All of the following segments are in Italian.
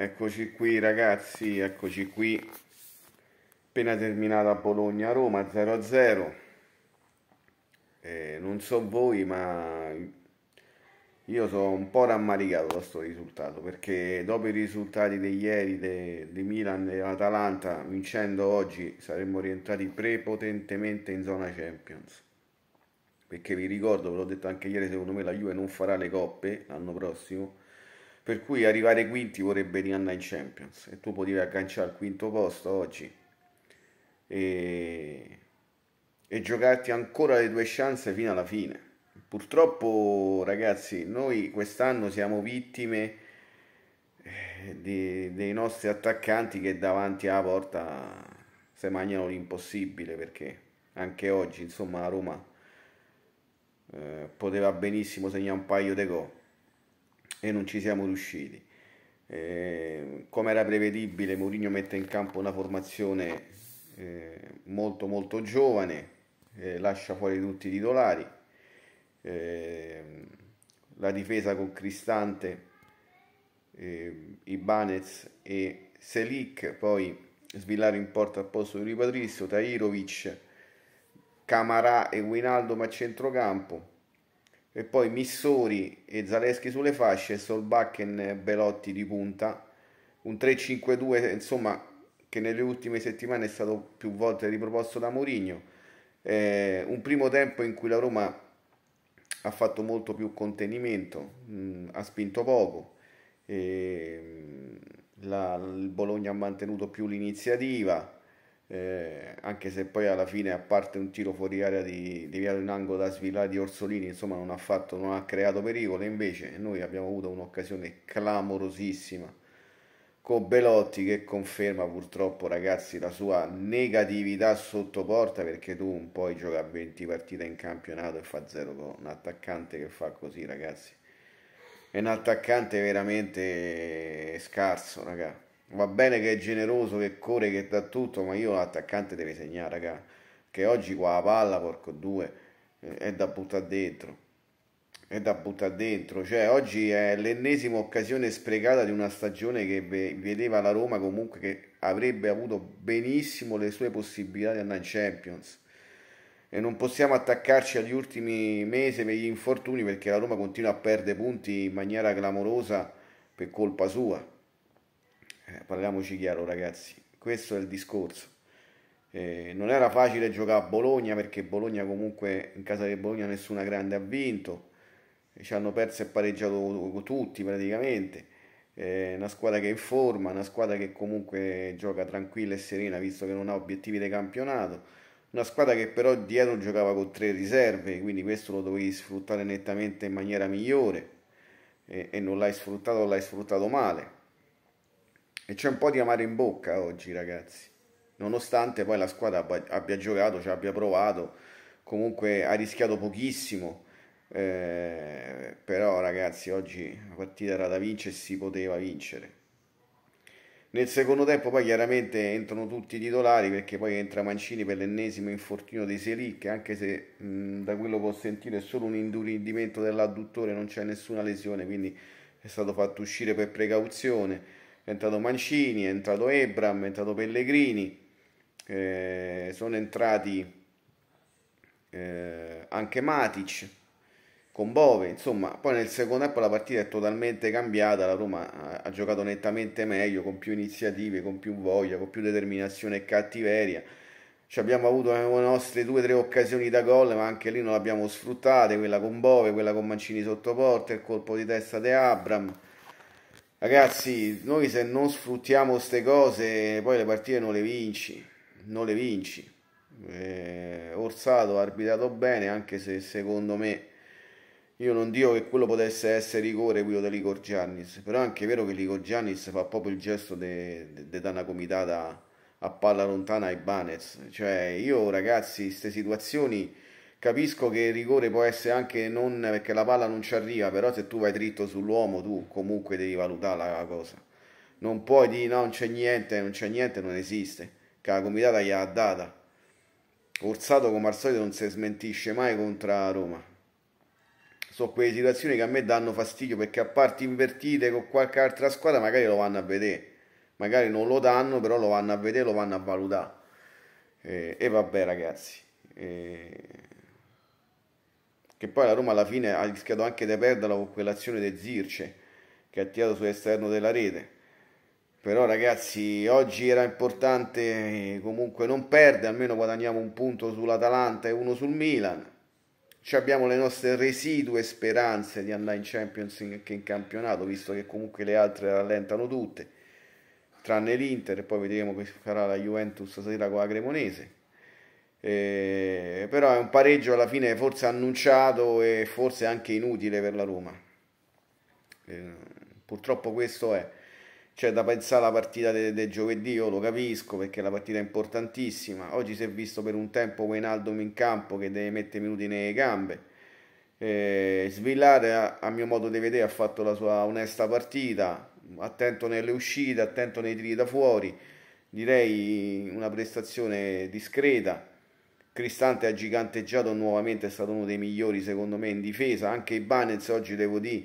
Eccoci qui ragazzi, eccoci qui. Appena terminata Bologna-Roma 0-0. Eh, non so voi, ma io sono un po' rammaricato da questo risultato perché dopo i risultati di ieri di, di Milan e Atalanta, vincendo oggi saremmo rientrati prepotentemente in zona Champions. Perché vi ricordo, ve l'ho detto anche ieri, secondo me la Juve non farà le coppe l'anno prossimo per cui arrivare quinti vorrebbe riandare in Champions e tu potevi agganciare al quinto posto oggi e, e giocarti ancora le tue chance fino alla fine. Purtroppo ragazzi noi quest'anno siamo vittime eh, di, dei nostri attaccanti che davanti alla porta se mangiano l'impossibile perché anche oggi insomma la Roma eh, poteva benissimo segnare un paio di gol e non ci siamo riusciti. Eh, come era prevedibile, Mourinho mette in campo una formazione eh, molto molto giovane, eh, lascia fuori tutti i titolari, eh, la difesa con Cristante, eh, Ibanez e Selic, poi Svillare in porta al posto di Ripatrizio, Tairovic, Camarà e Guinaldo ma a centrocampo, e poi Missori e Zaleschi sulle fasce e Solbakken e Belotti di punta. Un 3-5-2 insomma che nelle ultime settimane è stato più volte riproposto da Mourinho. Eh, un primo tempo in cui la Roma ha fatto molto più contenimento, mh, mm, ha spinto poco, eh, la, il Bologna ha mantenuto più l'iniziativa, eh, anche se poi alla fine a parte un tiro fuori area di, di Viale in angolo da sfilare di Orsolini insomma non ha fatto non ha creato pericolo invece noi abbiamo avuto un'occasione clamorosissima con Belotti che conferma purtroppo ragazzi la sua negatività sotto porta perché tu un po' gioca 20 partite in campionato e fa 0 con un attaccante che fa così ragazzi è un attaccante veramente scarso ragazzi va bene che è generoso, che corre, che dà tutto, ma io l'attaccante deve segnare, raga. Che oggi qua la palla, porco due, eh, è da buttare dentro. È da buttare dentro. Cioè, oggi è l'ennesima occasione sprecata di una stagione che vedeva la Roma comunque che avrebbe avuto benissimo le sue possibilità di andare in Champions. E non possiamo attaccarci agli ultimi mesi per gli infortuni perché la Roma continua a perdere punti in maniera clamorosa per colpa sua eh, parliamoci chiaro ragazzi, questo è il discorso. Eh, non era facile giocare a Bologna perché Bologna comunque in casa di Bologna nessuna grande ha vinto, eh, ci hanno perso e pareggiato tutti praticamente. Eh, una squadra che è in forma, una squadra che comunque gioca tranquilla e serena visto che non ha obiettivi di campionato, una squadra che però dietro giocava con tre riserve, quindi questo lo dovevi sfruttare nettamente in maniera migliore eh, e non l'hai sfruttato o l'hai sfruttato male. E c'è un po' di amare in bocca oggi, ragazzi. Nonostante poi la squadra abbia giocato, ci abbia provato, comunque ha rischiato pochissimo. Eh, però, ragazzi, oggi la partita era da vincere e si poteva vincere. Nel secondo tempo poi chiaramente entrano tutti i titolari perché poi entra Mancini per l'ennesimo infortunio dei Selic, anche se mh, da quello che ho sentito è solo un induridimento dell'adduttore, non c'è nessuna lesione, quindi è stato fatto uscire per precauzione è entrato Mancini, è entrato Ebram, è entrato Pellegrini, eh, sono entrati eh, anche Matic con Bove, insomma, poi nel secondo tempo la partita è totalmente cambiata, la Roma ha, ha giocato nettamente meglio, con più iniziative, con più voglia, con più determinazione e cattiveria. Ci abbiamo avuto eh, le nostre due o tre occasioni da gol, ma anche lì non le abbiamo sfruttate, quella con Bove, quella con Mancini sotto porta, il colpo di testa di Abram. Ragazzi, noi se non sfruttiamo queste cose, poi le partite non le vinci, non le vinci. Eh, Orsato ha arbitrato bene, anche se secondo me io non dico che quello potesse essere rigore quello di Ligor Giannis, però è anche vero che Ligor Giannis fa proprio il gesto di dare una comitata a palla lontana ai Banez. Cioè, io ragazzi, queste situazioni Capisco che il rigore può essere anche non perché la palla non ci arriva, però se tu vai dritto sull'uomo tu comunque devi valutare la cosa. Non puoi dire no, non c'è niente, non c'è niente, non esiste, che la comitata gli ha data. Orsato come al solito non si smentisce mai contro Roma. Sono quelle situazioni che a me danno fastidio perché a parte invertite con qualche altra squadra magari lo vanno a vedere. Magari non lo danno, però lo vanno a vedere, lo vanno a valutare. Eh, e vabbè ragazzi. Eh che poi la Roma alla fine ha rischiato anche di perderla con quell'azione di Zirce che ha tirato sull'esterno della rete però ragazzi oggi era importante eh, comunque non perdere almeno guadagniamo un punto sull'Atalanta e uno sul Milan ci abbiamo le nostre residue speranze di andare in Champions anche in campionato visto che comunque le altre rallentano tutte tranne l'Inter e poi vedremo che farà la Juventus stasera con la Cremonese eh, però è un pareggio alla fine forse annunciato e forse anche inutile per la Roma. Eh, purtroppo questo è. C'è da pensare alla partita del de giovedì, io lo capisco perché la partita è importantissima. Oggi si è visto per un tempo Weinaldum in campo che deve mettere minuti nelle gambe. Eh, Svillare, a mio modo di vedere, ha fatto la sua onesta partita, attento nelle uscite, attento nei tiri da fuori. Direi una prestazione discreta Cristante ha giganteggiato nuovamente, è stato uno dei migliori secondo me in difesa, anche i Banez oggi devo dire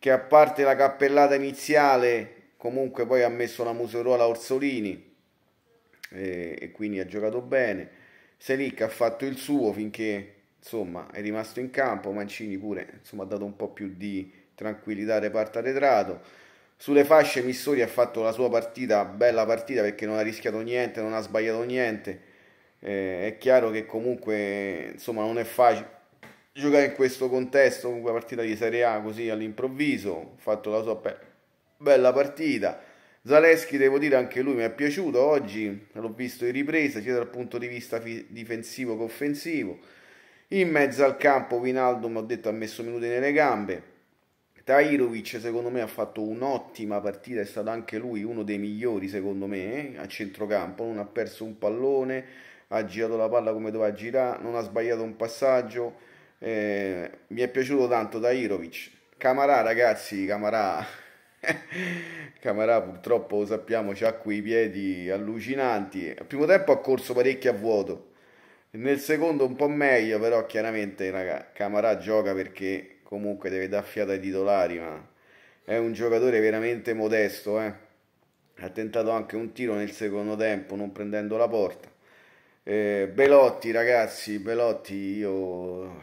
che a parte la cappellata iniziale comunque poi ha messo la museruola Orsolini e, e quindi ha giocato bene. Selic ha fatto il suo finché insomma è rimasto in campo, Mancini pure insomma, ha dato un po' più di tranquillità al reparto arretrato. Sulle fasce Missori ha fatto la sua partita, bella partita perché non ha rischiato niente, non ha sbagliato niente eh, è chiaro che comunque insomma non è facile giocare in questo contesto comunque partita di Serie A così all'improvviso, ho fatto la sua be- bella partita. Zaleschi, devo dire, anche lui mi è piaciuto oggi, l'ho visto in ripresa sia dal punto di vista fi- difensivo che offensivo. In mezzo al campo Vinaldo mi ho detto, ha messo minuti nelle gambe. Tairovic secondo me ha fatto un'ottima partita, è stato anche lui uno dei migliori secondo me eh, a centrocampo, non ha perso un pallone, ha girato la palla come doveva girare, non ha sbagliato un passaggio. Eh, mi è piaciuto tanto Dairovic. Camarà, ragazzi, Camarà. Camarà purtroppo lo sappiamo, ha quei piedi allucinanti. Al primo tempo ha corso parecchio a vuoto. Nel secondo un po' meglio, però chiaramente raga, Camarà gioca perché comunque deve dar fiato ai titolari, ma è un giocatore veramente modesto, eh. Ha tentato anche un tiro nel secondo tempo, non prendendo la porta eh, Belotti, ragazzi, Belotti, io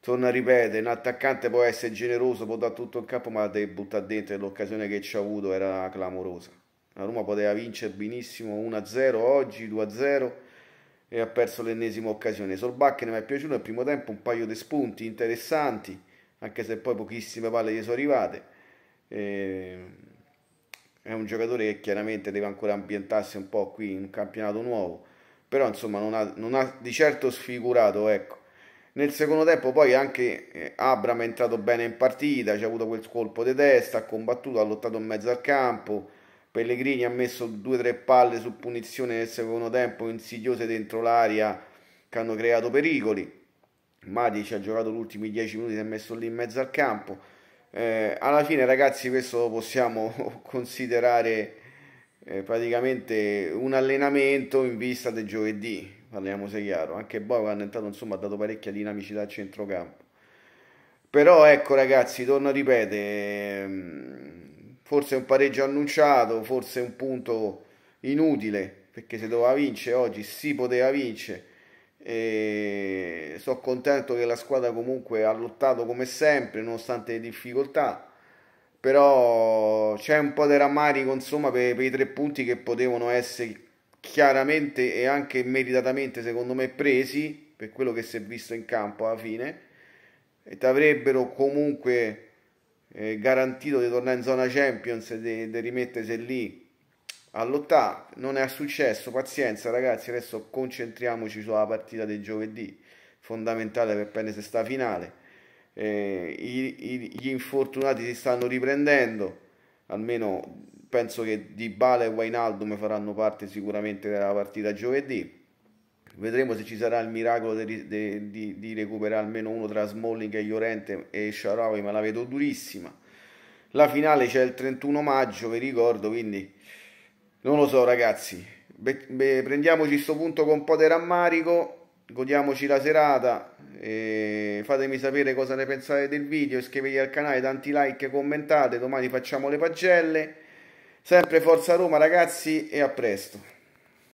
torno a ripetere, un attaccante può essere generoso, può dare tutto il campo, ma la deve buttare dentro l'occasione che ci ha avuto era clamorosa. La Roma poteva vincere benissimo 1-0 oggi, 2-0 e ha perso l'ennesima occasione. Solbacche ne mi è piaciuto nel primo tempo, un paio di spunti interessanti, anche se poi pochissime palle gli sono arrivate. Eh, è un giocatore che chiaramente deve ancora ambientarsi un po' qui in un campionato nuovo, però insomma non ha, non ha di certo sfigurato, ecco. Nel secondo tempo poi anche eh, Abram è entrato bene in partita, ha avuto quel colpo di testa, ha combattuto, ha lottato in mezzo al campo, Pellegrini ha messo due o tre palle su punizione nel secondo tempo insidiose dentro l'aria che hanno creato pericoli. Madi ci ha giocato gli ultimi dieci minuti, si è messo lì in mezzo al campo eh, alla fine ragazzi questo lo possiamo considerare eh, praticamente un allenamento in vista del giovedì, parliamo se chiaro, anche Bogan è entrato insomma ha dato parecchia dinamicità al centrocampo. Però ecco ragazzi, torno a ripetere, ehm, forse un pareggio annunciato, forse un punto inutile, perché se doveva vincere oggi si poteva vincere e sono contento che la squadra comunque ha lottato come sempre, nonostante le difficoltà. Però c'è un po' di rammarico insomma, per, per i tre punti che potevano essere chiaramente e anche meritatamente, secondo me, presi per quello che si è visto in campo alla fine e ti avrebbero comunque eh, garantito di tornare in zona Champions e di rimettersi lì all'ottava non è successo pazienza ragazzi adesso concentriamoci sulla partita del giovedì fondamentale per prendere sta finale eh, gli infortunati si stanno riprendendo almeno penso che Di Bale e Wainaldum faranno parte sicuramente della partita giovedì vedremo se ci sarà il miracolo di recuperare almeno uno tra Smalling e Llorente e Sharawi ma la vedo durissima la finale c'è il 31 maggio vi ricordo quindi non lo so ragazzi, be- be- prendiamoci questo punto con un po' di rammarico, godiamoci la serata, fatemi sapere cosa ne pensate del video, iscrivetevi al canale, tanti like, commentate, domani facciamo le pagelle. Sempre Forza Roma ragazzi e a presto.